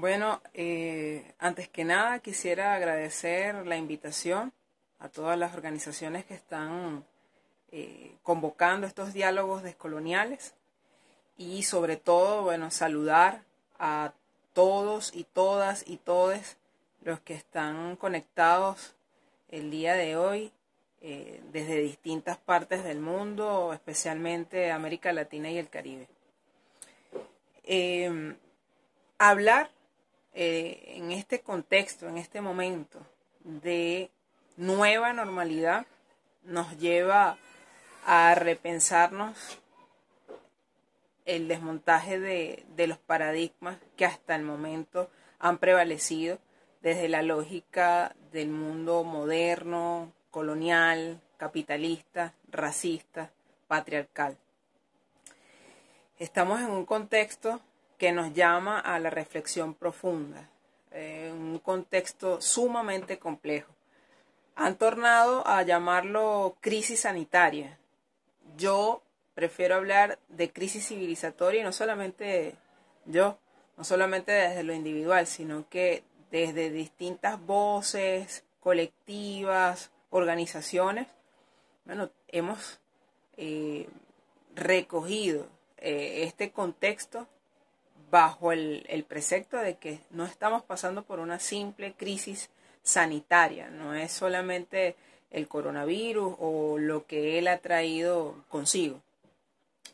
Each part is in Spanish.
Bueno, eh, antes que nada quisiera agradecer la invitación a todas las organizaciones que están eh, convocando estos diálogos descoloniales y sobre todo, bueno, saludar a todos y todas y todes los que están conectados el día de hoy eh, desde distintas partes del mundo, especialmente América Latina y el Caribe. hablar eh, en este contexto, en este momento de nueva normalidad, nos lleva a repensarnos el desmontaje de, de, los paradigmas que hasta el momento han prevalecido desde la lógica del mundo moderno, colonial, capitalista, racista, patriarcal. Estamos en un contexto que nos llama a la reflexión profunda, en eh, un contexto sumamente complejo. Han tornado a llamarlo crisis sanitaria. Yo prefiero hablar de crisis civilizatoria y no solamente yo, no solamente desde lo individual, sino que desde distintas voces, colectivas, organizaciones, bueno, hemos eh, recogido eh, este contexto bajo el, precepto de que no estamos pasando por una simple crisis sanitaria, no es solamente el coronavirus o lo que él ha traído consigo,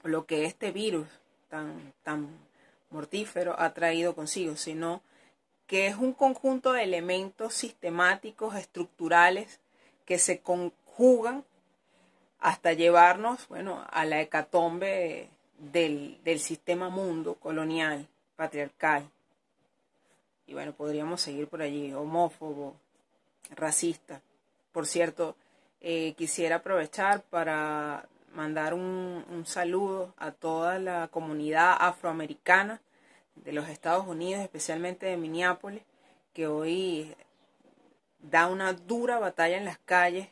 lo que este virus tan, tan mortífero ha traído consigo, sino que es un conjunto de elementos sistemáticos, estructurales, que se conjugan hasta llevarnos, bueno, a la hecatombe del, sistema mundo colonial, patriarcal. Y bueno, podríamos seguir por allí, homófobo, racista. Por cierto, eh, quisiera aprovechar para mandar un, saludo a toda la comunidad afroamericana de los Estados Unidos, especialmente de Minneapolis, que hoy da una dura batalla en las calles,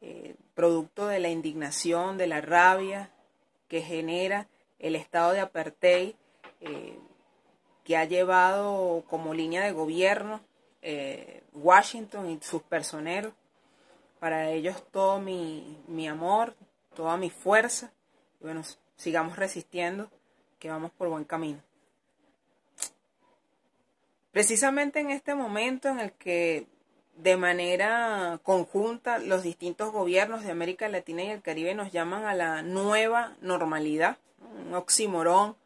eh, producto de la indignación, de la rabia, que genera el Estado de apartheid, eh, que ha llevado como línea de gobierno eh, Washington y sus personeros. Para ellos todo mi, amor, toda mi fuerza. bueno, sigamos resistiendo, que vamos por buen camino. Precisamente en este momento en el que de manera conjunta los distintos gobiernos de América Latina y el Caribe nos llaman a la nueva normalidad, un oximorón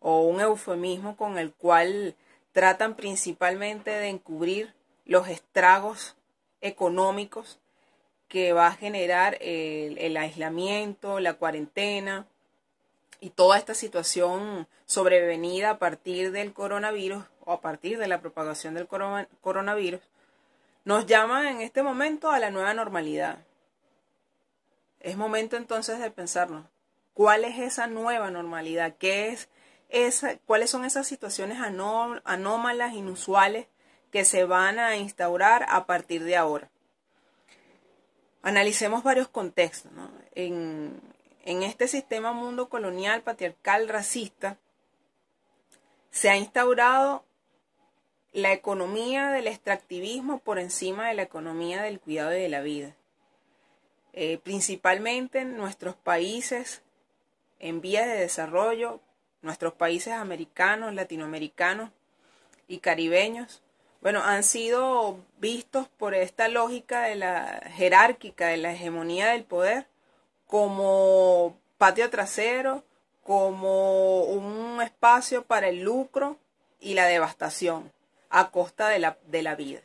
o un eufemismo con el cual tratan principalmente de encubrir los estragos económicos que va a generar el, aislamiento, la cuarentena y toda esta situación sobrevenida a partir del coronavirus o a partir de la propagación del coronavirus nos llama en este momento a la nueva normalidad. Es momento entonces de pensarnos, ¿cuál es esa nueva normalidad? ¿Qué es esa, ¿Cuáles son esas situaciones anómalas, inusuales que se van a instaurar a partir de ahora? Analicemos varios contextos. En, en este sistema mundo colonial, patriarcal, racista, se ha instaurado la economía del extractivismo por encima de la economía del cuidado y de la vida. Eh, principalmente en nuestros países en vías de desarrollo, nuestros países americanos, latinoamericanos y caribeños, bueno, han sido vistos por esta lógica de la jerárquica, de la hegemonía del poder, como patio trasero, como un espacio para el lucro y la devastación a costa de la, vida.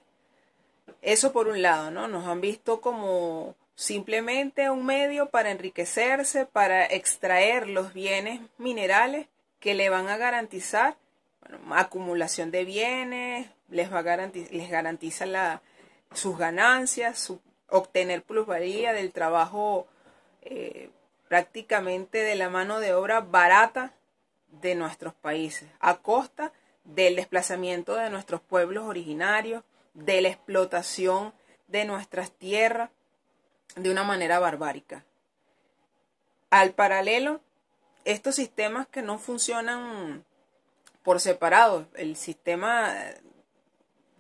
Eso por un lado, ¿no? Nos han visto como simplemente un medio para enriquecerse, para extraer los bienes minerales que le van a garantizar acumulación de bienes, les, va a les garantiza la, sus ganancias, su, obtener plusvalía del trabajo eh, prácticamente de la mano de obra barata de nuestros países, a costa del desplazamiento de nuestros pueblos originarios, de la explotación de nuestras tierras de una manera barbárica. Al paralelo, estos sistemas que no funcionan por separado, el sistema eh,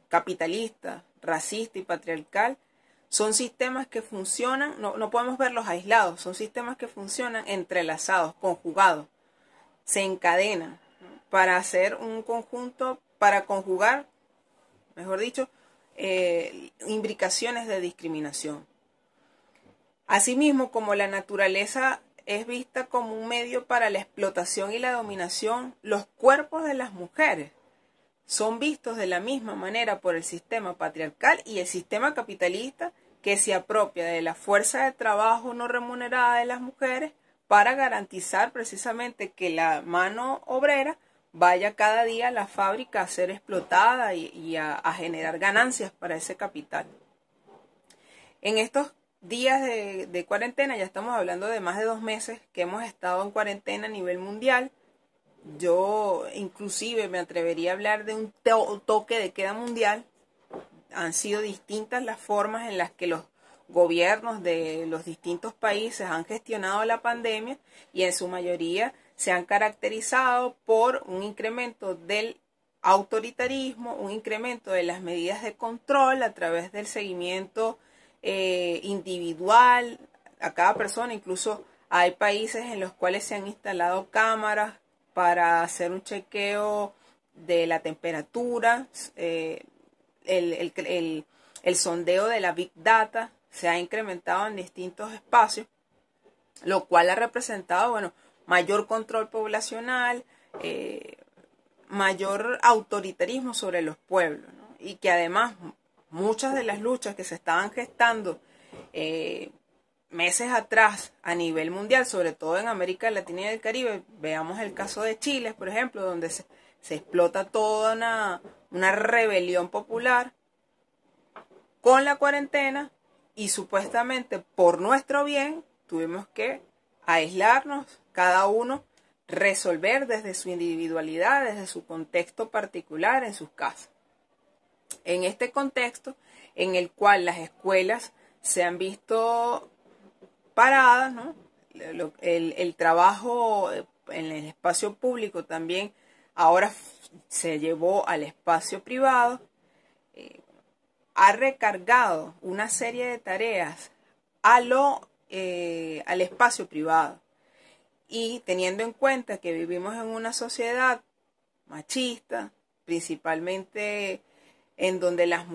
capitalista, racista y patriarcal, son sistemas que funcionan, no, no, podemos verlos aislados, son sistemas que funcionan entrelazados, conjugados, se encadenan para hacer un conjunto, para conjugar, mejor dicho, eh, imbricaciones de discriminación. Asimismo, como la naturaleza es vista como un medio para la explotación y la dominación, los cuerpos de las mujeres son vistos de la misma manera por el sistema patriarcal y el sistema capitalista que se apropia de la fuerza de trabajo no remunerada de las mujeres para garantizar precisamente que la mano obrera vaya cada día la fábrica a ser explotada y, a, generar ganancias para ese capital. En estos días de, cuarentena, ya estamos hablando de más de dos meses que hemos estado en cuarentena a nivel mundial, yo inclusive me atrevería a hablar de un toque de queda mundial. Han sido distintas las formas en las que los gobiernos de los distintos países han gestionado la pandemia y en su mayoría se han caracterizado por un incremento del autoritarismo, un incremento de las medidas de control a través del seguimiento eh, individual a cada persona. Incluso hay países en los cuales se han instalado cámaras para hacer un chequeo de la temperatura, eh, el sondeo de la big data se ha incrementado en distintos espacios, lo cual ha representado, bueno, mayor control poblacional, eh, mayor autoritarismo sobre los pueblos, y que además muchas de las luchas que se estaban gestando eh, meses atrás a nivel mundial, sobre todo en América Latina y el Caribe, veamos el caso de Chile, por ejemplo, donde se, explota toda una rebelión popular con la cuarentena y supuestamente por nuestro bien tuvimos que aislarnos cada uno, resolver desde su individualidad, desde su contexto particular en sus casas. En este contexto en el cual las escuelas se han visto paradas, el, trabajo en el espacio público también ahora se llevó al espacio privado, eh, ha recargado una serie de tareas a lo eh, al espacio privado. Y teniendo en cuenta que vivimos en una sociedad machista, principalmente en donde las,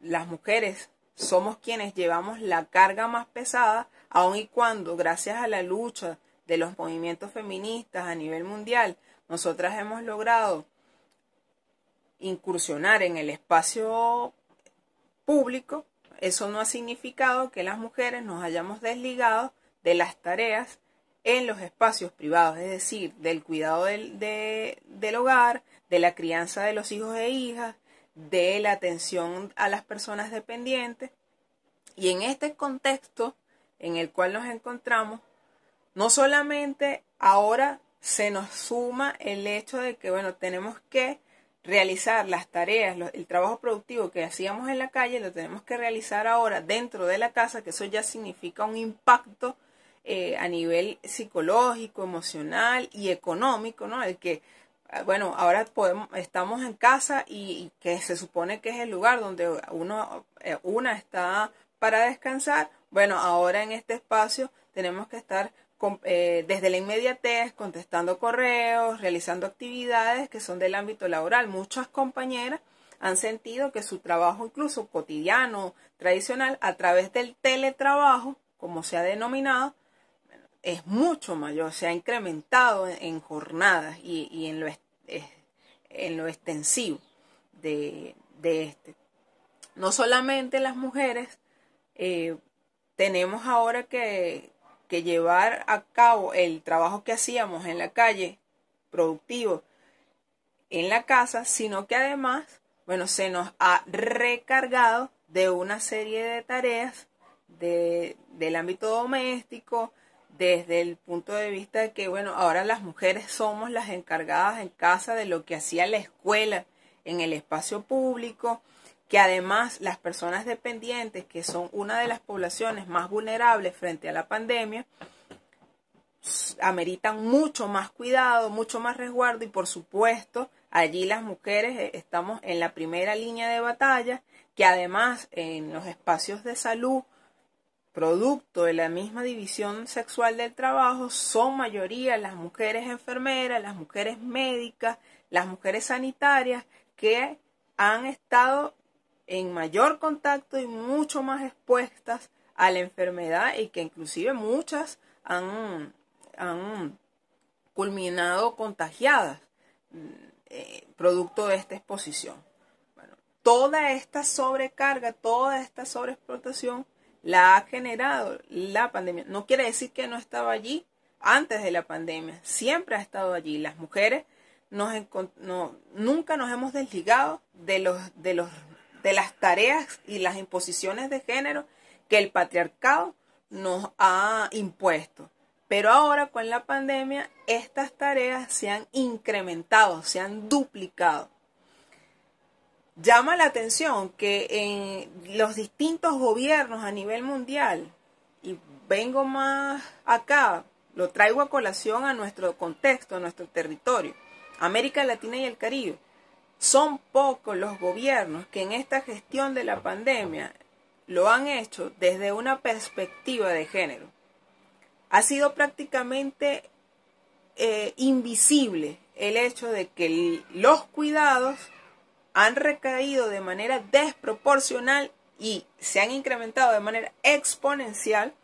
las mujeres somos quienes llevamos la carga más pesada, aun y cuando, gracias a la lucha de los movimientos feministas a nivel mundial, nosotras hemos logrado incursionar en el espacio público, eso no ha significado que las mujeres nos hayamos desligado de las tareas en los espacios privados, es decir, del cuidado del, del hogar, de la crianza de los hijos e hijas, de la atención a las personas dependientes. Y en este contexto en el cual nos encontramos, no solamente ahora se nos suma el hecho de que, bueno, tenemos que realizar las tareas, el trabajo productivo que hacíamos en la calle, lo tenemos que realizar ahora dentro de la casa, que eso ya significa un impacto eh, a nivel psicológico, emocional y económico, ¿no? El que, ah, bueno, ahora podemos, estamos en casa y, que se supone que es el lugar donde uno, eh, una está para descansar, bueno, ahora en este espacio tenemos que estar eh, desde la inmediatez, contestando correos, realizando actividades que son del ámbito laboral. Muchas compañeras han sentido que su trabajo, incluso cotidiano, tradicional, a través del teletrabajo, como se ha denominado, es mucho mayor, se ha incrementado en, jornadas y, en, lo en lo extensivo de, este. No solamente las mujeres eh, tenemos ahora que que llevar a cabo el trabajo que hacíamos en la calle, productivo, en la casa, sino que además, bueno, se nos ha recargado de una serie de tareas del ámbito doméstico, desde el punto de vista de que, bueno, ahora las mujeres somos las encargadas en casa de lo que hacía la escuela, en el espacio público, que además las personas dependientes, que son una de las poblaciones más vulnerables frente a la pandemia, ameritan mucho más cuidado, mucho más resguardo y por supuesto allí las mujeres eh, estamos en la primera línea de batalla, que además en los espacios de salud, producto de la misma división sexual del trabajo, son mayoría las mujeres enfermeras, las mujeres médicas, las mujeres sanitarias que han estado en mayor contacto y mucho más expuestas a la enfermedad y que inclusive muchas han, culminado contagiadas mm, eh, producto de esta exposición. Bueno, toda esta sobrecarga, toda esta sobreexplotación la ha generado la pandemia. No quiere decir que no estaba allí antes de la pandemia, siempre ha estado allí. Las mujeres nos nunca nos hemos desligado de los, de los de las tareas y las imposiciones de género que el patriarcado nos ha impuesto. Pero ahora con la pandemia estas tareas se han incrementado, se han duplicado. Llama la atención que en los distintos gobiernos a nivel mundial, y vengo más acá, lo traigo a colación a nuestro contexto, a nuestro territorio, América Latina y el Caribe, son pocos los gobiernos que en esta gestión de la pandemia lo han hecho desde una perspectiva de género. Ha sido prácticamente eh, invisible el hecho de que los cuidados han recaído de manera desproporcional y se han incrementado de manera exponencial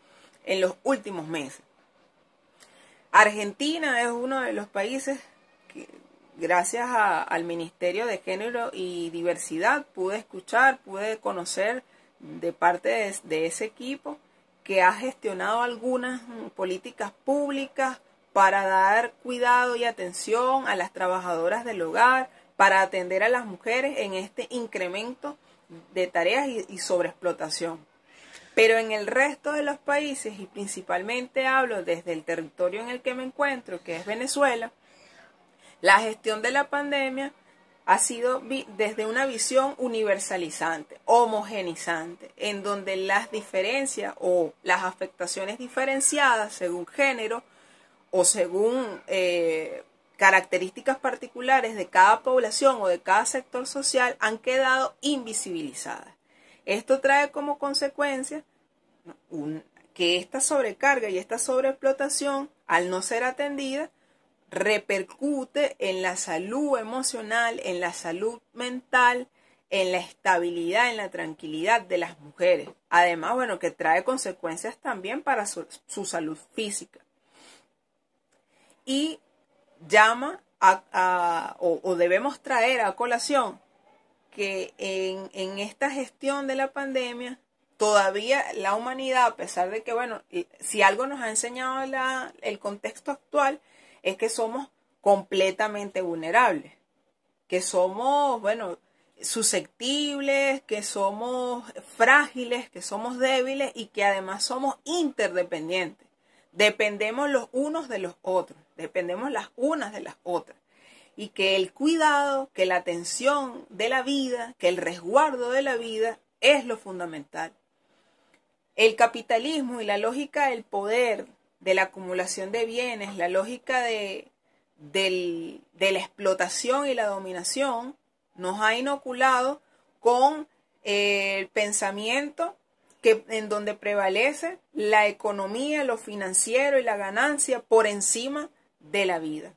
en los últimos meses. Argentina es uno de los países que gracias al Ministerio de Género y Diversidad pude escuchar, pude conocer de parte de, ese equipo que ha gestionado algunas políticas públicas para dar cuidado y atención a las trabajadoras del hogar, para atender a las mujeres en este incremento de tareas y sobreexplotación. Pero en el resto de los países, y principalmente hablo desde el territorio en el que me encuentro, que es Venezuela, la gestión de la pandemia ha sido desde una visión universalizante, homogenizante, en donde las diferencias o las afectaciones diferenciadas según género o según eh, características particulares de cada población o de cada sector social han quedado invisibilizadas. Esto trae como consecuencia que esta sobrecarga y esta sobreexplotación, al no ser atendida, repercute en la salud emocional, en la salud mental, en la estabilidad, en la tranquilidad de las mujeres. Además, bueno, que trae consecuencias también para su, salud física. Y llama a, o, debemos traer a colación que en, esta gestión de la pandemia todavía la humanidad, a pesar de que, bueno, si algo nos ha enseñado el contexto actual, es que somos completamente vulnerables, que somos, bueno, susceptibles, que somos frágiles, que somos débiles y que además somos interdependientes. Dependemos los unos de los otros, dependemos las unas de las otras. Y que el cuidado, que la atención de la vida, que el resguardo de la vida es lo fundamental. El capitalismo y la lógica del poder de la acumulación de bienes, la lógica de, la explotación y la dominación, nos ha inoculado con eh, el pensamiento en donde prevalece la economía, lo financiero y la ganancia por encima de la vida.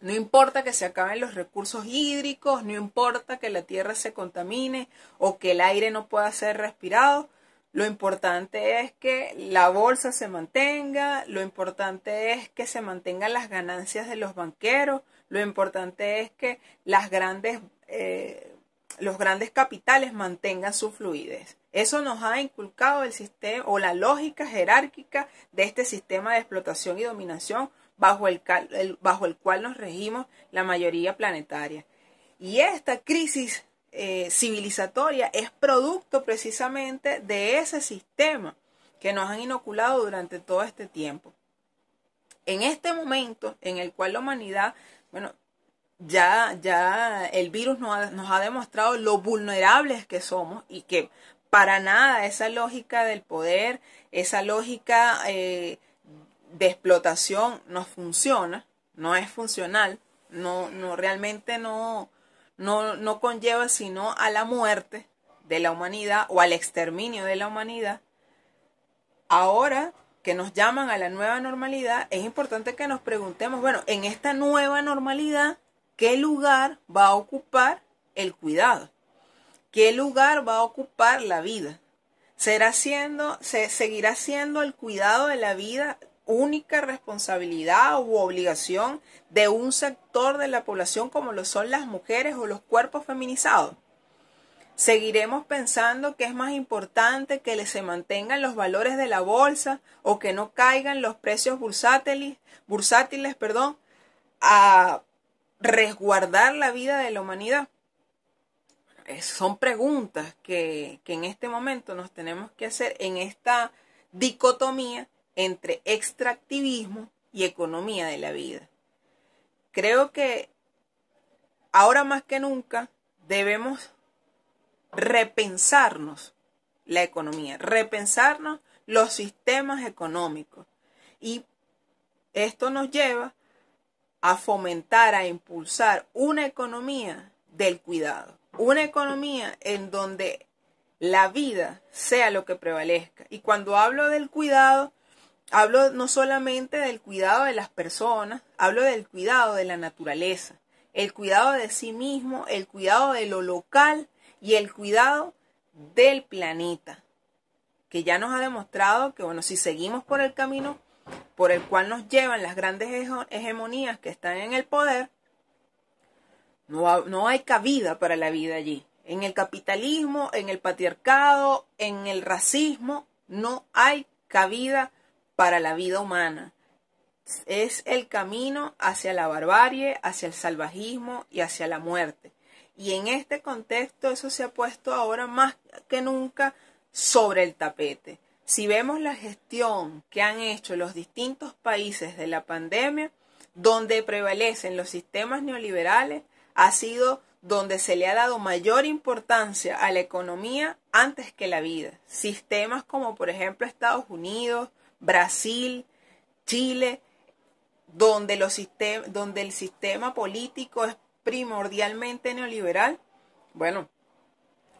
No importa que se acaben los recursos hídricos, no importa que la tierra se contamine o que el aire no pueda ser respirado, lo importante es que la bolsa se mantenga, lo importante es que se mantengan las ganancias de los banqueros, lo importante es que las grandes, eh, los grandes capitales mantengan su fluidez. Eso nos ha inculcado el sistema o la lógica jerárquica de este sistema de explotación y dominación bajo bajo el cual nos regimos la mayoría planetaria. Y esta crisis eh, civilizatoria es producto precisamente de ese sistema que nos han inoculado durante todo este tiempo. En este momento en el cual la humanidad, bueno, ya, ya el virus nos ha, demostrado lo vulnerables que somos y que para nada esa lógica del poder, esa lógica eh, de explotación no funciona, no es funcional, no, no realmente no, no, conlleva sino a la muerte de la humanidad o al exterminio de la humanidad, ahora que nos llaman a la nueva normalidad, es importante que nos preguntemos, bueno, en esta nueva normalidad, ¿qué lugar va a ocupar el cuidado? ¿Qué lugar va a ocupar la vida? ¿Será siendo, se seguirá siendo el cuidado de la vida única responsabilidad u obligación de un sector de la población como lo son las mujeres o los cuerpos feminizados. Seguiremos pensando que es más importante que se mantengan los valores de la bolsa o que no caigan los precios bursátiles, bursátiles perdón, a resguardar la vida de la humanidad. Eh, son preguntas que en este momento nos tenemos que hacer en esta dicotomía entre extractivismo y economía de la vida. Creo que ahora más que nunca debemos repensarnos la economía, repensarnos los sistemas económicos. Y esto nos lleva a fomentar, a impulsar una economía del cuidado, una economía en donde la vida sea lo que prevalezca. Y cuando hablo del cuidado, Hablo no solamente del cuidado de las personas, hablo del cuidado de la naturaleza, el cuidado de sí mismo, el cuidado de lo local y el cuidado del planeta, que ya nos ha demostrado que, bueno, si seguimos por el camino por el cual nos llevan las grandes hegemonías que están en el poder, no, no hay cabida para la vida allí. En el capitalismo, en el patriarcado, en el racismo, no hay cabida para la vida humana. Es el camino hacia la barbarie, hacia el salvajismo y hacia la muerte. Y en este contexto eso se ha puesto ahora más que nunca sobre el tapete. Si vemos la gestión que han hecho los distintos países de la pandemia, donde prevalecen los sistemas neoliberales, ha sido donde se le ha dado mayor importancia a la economía antes que la vida. Sistemas como por ejemplo Estados Unidos, Brasil, Chile, donde, el sistema político es primordialmente neoliberal, bueno,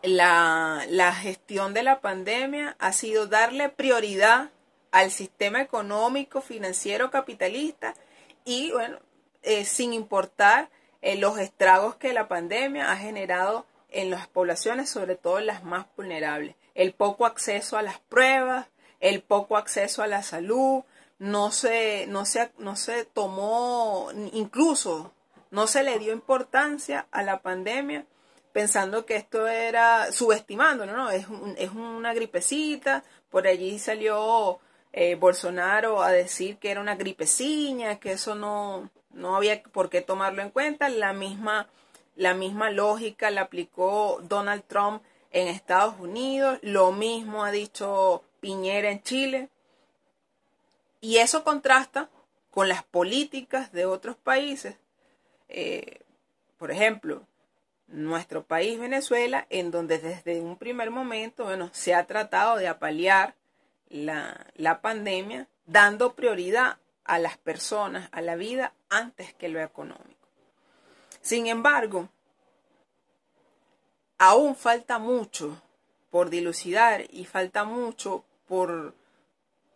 la, gestión de la pandemia ha sido darle prioridad al sistema económico, financiero, capitalista y, bueno, eh, sin importar eh, los estragos que la pandemia ha generado en las poblaciones, sobre todo las más vulnerables. El poco acceso a las pruebas, el poco acceso a la salud, no se, no no se tomó, incluso no se le dio importancia a la pandemia pensando que esto era subestimando, ¿no? Es, es una gripecita, por allí salió eh, Bolsonaro a decir que era una gripecina, que eso no, no había por qué tomarlo en cuenta. La misma, la misma lógica la aplicó Donald Trump en Estados Unidos, lo mismo ha dicho Piñera en Chile. Y eso contrasta con las políticas de otros países. Eh, por ejemplo, nuestro país Venezuela, en donde desde un primer momento, bueno, se ha tratado de apalear la, la pandemia, dando prioridad a las personas, a la vida, antes que lo económico. Sin embargo, aún falta mucho por dilucidar y falta mucho por,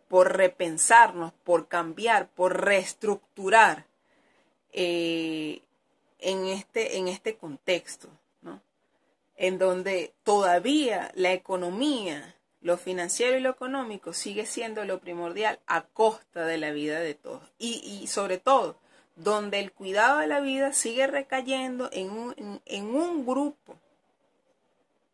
por repensarnos, por cambiar, por reestructurar eh, en, este, en este contexto, en donde todavía la economía, lo financiero y lo económico sigue siendo lo primordial a costa de la vida de todos. Y, sobre todo, donde el cuidado de la vida sigue recayendo en un, en un grupo,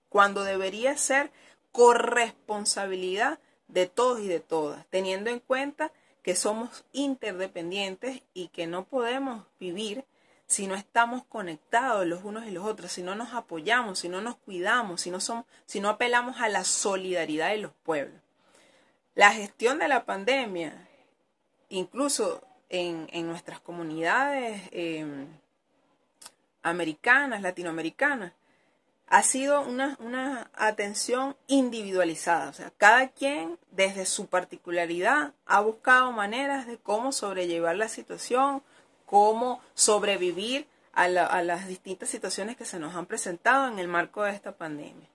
cuando debería ser corresponsabilidad de todos y de todas, teniendo en cuenta que somos interdependientes y que no podemos vivir si no estamos conectados los unos y los otros, si no nos apoyamos, si no nos cuidamos, si no, si no apelamos a la solidaridad de los pueblos. La gestión de la pandemia, incluso en, nuestras comunidades eh, americanas, latinoamericanas, ha sido una, atención individualizada. O sea, cada quien desde su particularidad ha buscado maneras de cómo sobrellevar la situación, cómo sobrevivir a, las distintas situaciones que se nos han presentado en el marco de esta pandemia.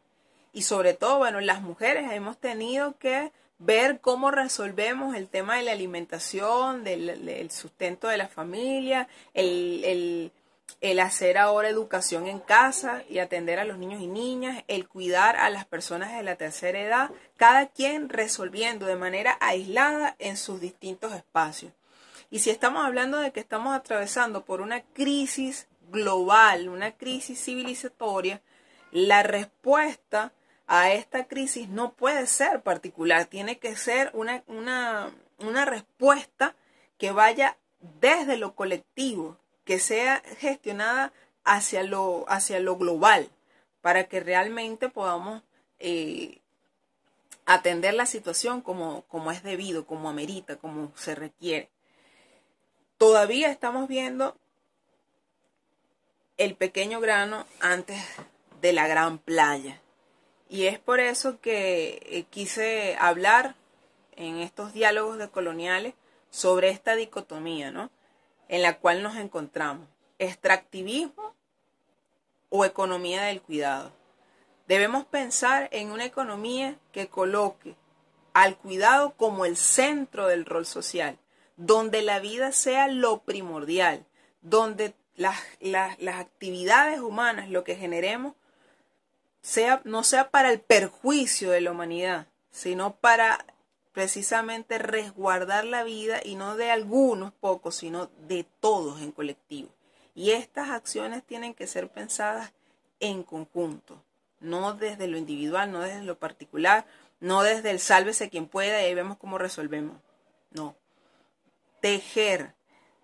Y sobre todo, bueno, las mujeres hemos tenido que ver cómo resolvemos el tema de la alimentación, del, sustento de la familia, el el hacer ahora educación en casa y atender a los niños y niñas, el cuidar a las personas de la tercera edad, cada quien resolviendo de manera aislada en sus distintos espacios. Y si estamos hablando de que estamos atravesando por una crisis global, una crisis civilizatoria, la respuesta a esta crisis no puede ser particular, tiene que ser una, una respuesta que vaya desde lo colectivo, que sea gestionada hacia lo, hacia lo global, para que realmente podamos eh, atender la situación como, como es debido, como amerita, como se requiere. Todavía estamos viendo el pequeño grano antes de la gran playa. Y es por eso que eh, quise hablar en estos diálogos de coloniales sobre esta dicotomía, ¿no? en la cual nos encontramos, extractivismo o economía del cuidado. Debemos pensar en una economía que coloque al cuidado como el centro del rol social, donde la vida sea lo primordial, donde las, las actividades humanas, lo que generemos, sea, no sea para el perjuicio de la humanidad, sino para precisamente resguardar la vida y no de algunos pocos, sino de todos en colectivo. Y estas acciones tienen que ser pensadas en conjunto, no desde lo individual, no desde lo particular, no desde el sálvese quien pueda y ahí vemos cómo resolvemos. No. Tejer.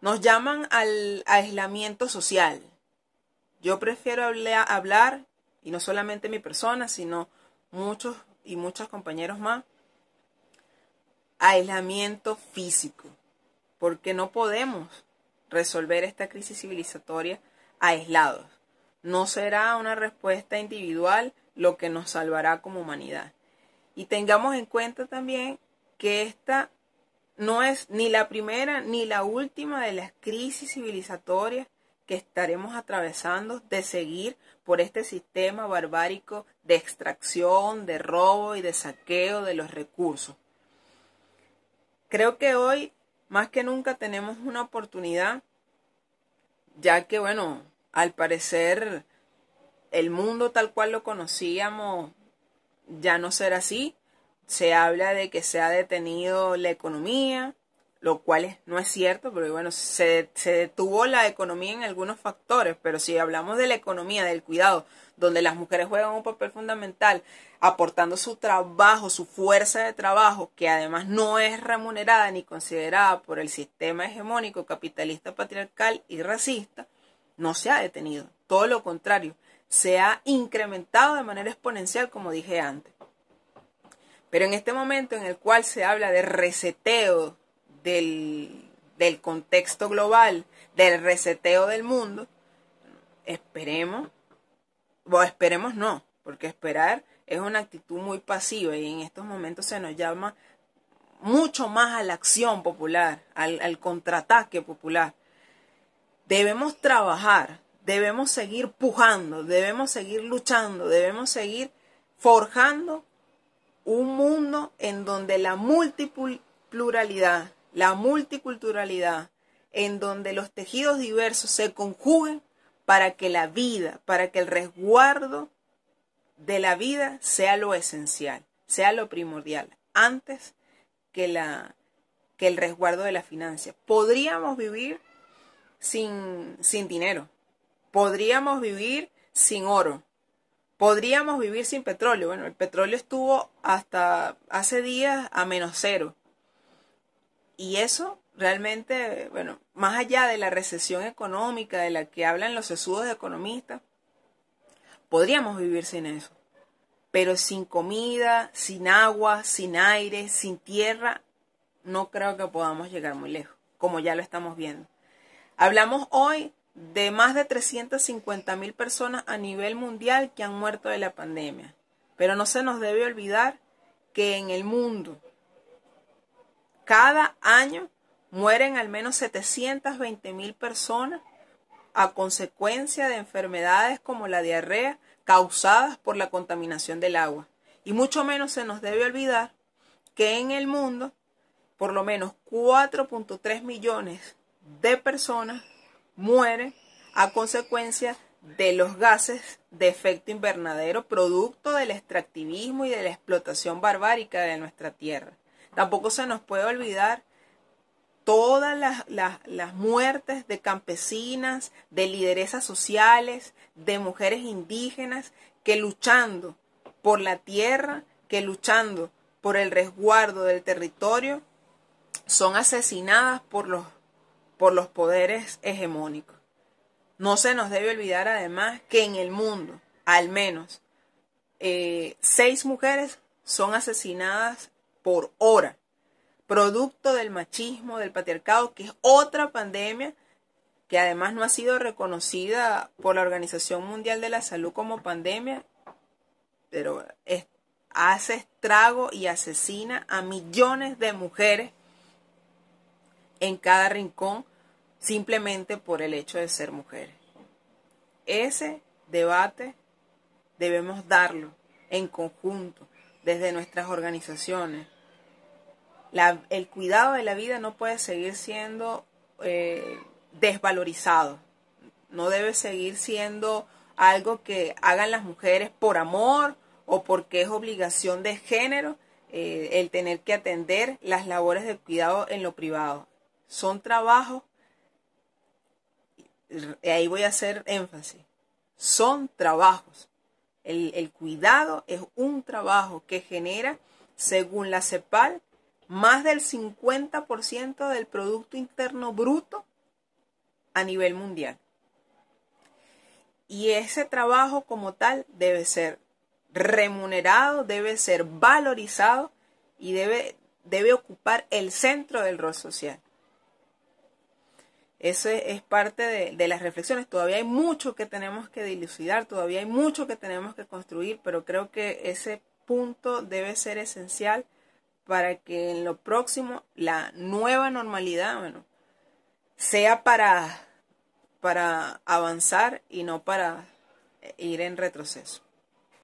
Nos llaman al aislamiento social. Yo prefiero hablar, hablar y no solamente mi persona, sino muchos y muchos compañeros más aislamiento físico, porque no podemos resolver esta crisis civilizatoria aislados. No será una respuesta individual lo que nos salvará como humanidad. Y tengamos en cuenta también que esta no es ni la primera ni la última de las crisis civilizatorias que estaremos atravesando de seguir por este sistema barbárico de extracción, de robo y de saqueo de los recursos. Creo que hoy, más que nunca, tenemos una oportunidad, ya que, bueno, al parecer el mundo tal cual lo conocíamos ya no será así. Se habla de que se ha detenido la economía, lo cual no es cierto, pero bueno, se, se, detuvo la economía en algunos factores, pero si hablamos de la economía, del cuidado, donde las mujeres juegan un papel fundamental, aportando su trabajo, su fuerza de trabajo, que además no es remunerada ni considerada por el sistema hegemónico capitalista, patriarcal y racista, no se ha detenido. Todo lo contrario, se ha incrementado de manera exponencial, como dije antes. Pero en este momento en el cual se habla de reseteo del, contexto global, del reseteo del mundo, esperemos, o esperemos no, porque esperar es una actitud muy pasiva y en estos momentos se nos llama mucho más a la acción popular, al, al contraataque popular. Debemos trabajar, debemos seguir pujando, debemos seguir luchando, debemos seguir forjando un mundo en donde la multipluralidad, la multiculturalidad, en donde los tejidos diversos se conjuguen para que la vida, para que el resguardo de la vida sea lo esencial, sea lo primordial, antes que, que el resguardo de la financia. Podríamos vivir sin, sin dinero, podríamos vivir sin oro, podríamos vivir sin petróleo. Bueno, el petróleo estuvo hasta hace días a menos cero. Y eso realmente, bueno, más allá de la recesión económica de la que hablan los sesudos de economistas, podríamos vivir sin eso. Pero sin comida, sin agua, sin aire, sin tierra, no creo que podamos llegar muy lejos, como ya lo estamos viendo. Hablamos hoy de más de 350 mil personas a nivel mundial que han muerto de la pandemia. Pero no se nos debe olvidar que en el mundo cada año mueren al menos 720 mil personas a consecuencia de enfermedades como la diarrea causadas por la contaminación del agua. Y mucho menos se nos debe olvidar que en el mundo por lo menos 4.3 millones de personas mueren a consecuencia de los gases de efecto invernadero producto del extractivismo y de la explotación barbárica de nuestra tierra. Tampoco se nos puede olvidar todas las, muertes de campesinas, de lideresas sociales, de mujeres indígenas que luchando por la tierra, que luchando por el resguardo del territorio, son asesinadas por los, poderes hegemónicos. No se nos debe olvidar además que en el mundo, al menos, eh, seis mujeres son asesinadas por hora, producto del machismo, del patriarcado, que es otra pandemia que además no ha sido reconocida por la Organización Mundial de la Salud como pandemia, pero hace estrago y asesina a millones de mujeres en cada rincón simplemente por el hecho de ser mujeres. Ese debate debemos darlo en conjunto desde nuestras organizaciones, el cuidado de la vida no puede seguir siendo eh, desvalorizado, no debe seguir siendo algo que hagan las mujeres por amor o porque es obligación de género eh, el tener que atender las labores de cuidado en lo privado. Son trabajos, y ahí voy a hacer énfasis, son trabajos. el cuidado es un trabajo que genera, según la CEPAL, más del 50% del Producto Interno Bruto a nivel mundial. Y ese trabajo como tal debe ser remunerado, debe ser valorizado y debe, ocupar el centro del rol social. Eso es, parte de, de, las reflexiones. Todavía hay mucho que tenemos que dilucidar, todavía hay mucho que tenemos que construir, pero creo que ese punto debe ser esencial para que en lo próximo la nueva normalidad sea para avanzar y no para eh, ir en retroceso.